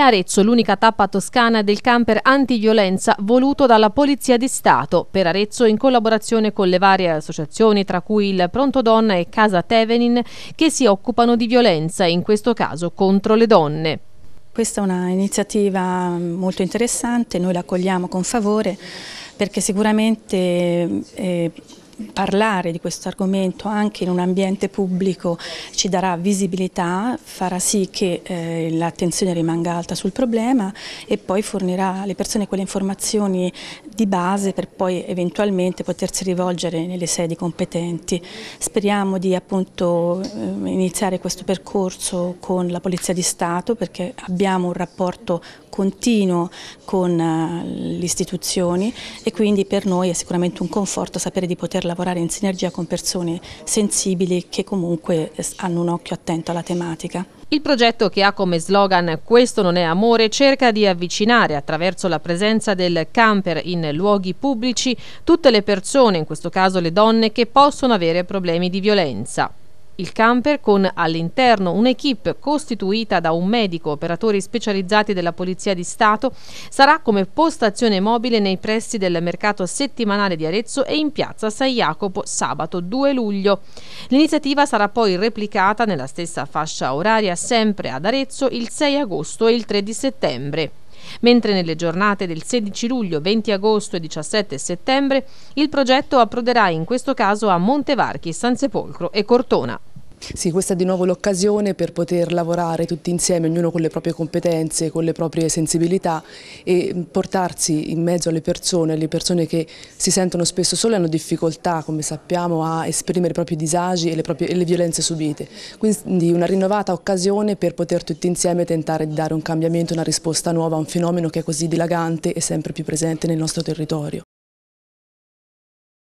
Arezzo l'unica tappa toscana del camper antiviolenza voluto dalla Polizia di Stato. Per Arezzo in collaborazione con le varie associazioni tra cui il Pronto Donna e Casa Tevenin che si occupano di violenza, in questo caso contro le donne. Questa è un'iniziativa mm, molto interessante, noi la accogliamo con favore perché sicuramente eh, parlare di questo argomento anche in un ambiente pubblico ci darà visibilità, farà sì che eh, l'attenzione rimanga alta sul problema e poi fornirà alle persone quelle informazioni di base per poi eventualmente potersi rivolgere nelle sedi competenti. Speriamo di appunto eh, iniziare questo percorso con la Polizia di Stato perché abbiamo un rapporto continuo con eh, le istituzioni e quindi per noi è sicuramente un conforto sapere di poter lavorare in sinergia con persone sensibili che comunque hanno un occhio attento alla tematica. Il progetto che ha come slogan Questo non è amore cerca di avvicinare attraverso la presenza del camper in luoghi pubblici tutte le persone, in questo caso le donne, che possono avere problemi di violenza. Il camper con all'interno un'equipe costituita da un medico, operatori specializzati della Polizia di Stato, sarà come postazione mobile nei pressi del mercato settimanale di Arezzo e in piazza San Jacopo sabato 2 luglio. L'iniziativa sarà poi replicata nella stessa fascia oraria sempre ad Arezzo il 6 agosto e il 3 settembre mentre nelle giornate del 16 luglio, 20 agosto e 17 settembre il progetto approderà in questo caso a Montevarchi, Sansepolcro e Cortona. Sì, questa è di nuovo l'occasione per poter lavorare tutti insieme, ognuno con le proprie competenze, con le proprie sensibilità e portarsi in mezzo alle persone, alle persone che si sentono spesso sole e hanno difficoltà, come sappiamo, a esprimere i propri disagi e le, proprie, e le violenze subite. Quindi una rinnovata occasione per poter tutti insieme tentare di dare un cambiamento, una risposta nuova a un fenomeno che è così dilagante e sempre più presente nel nostro territorio.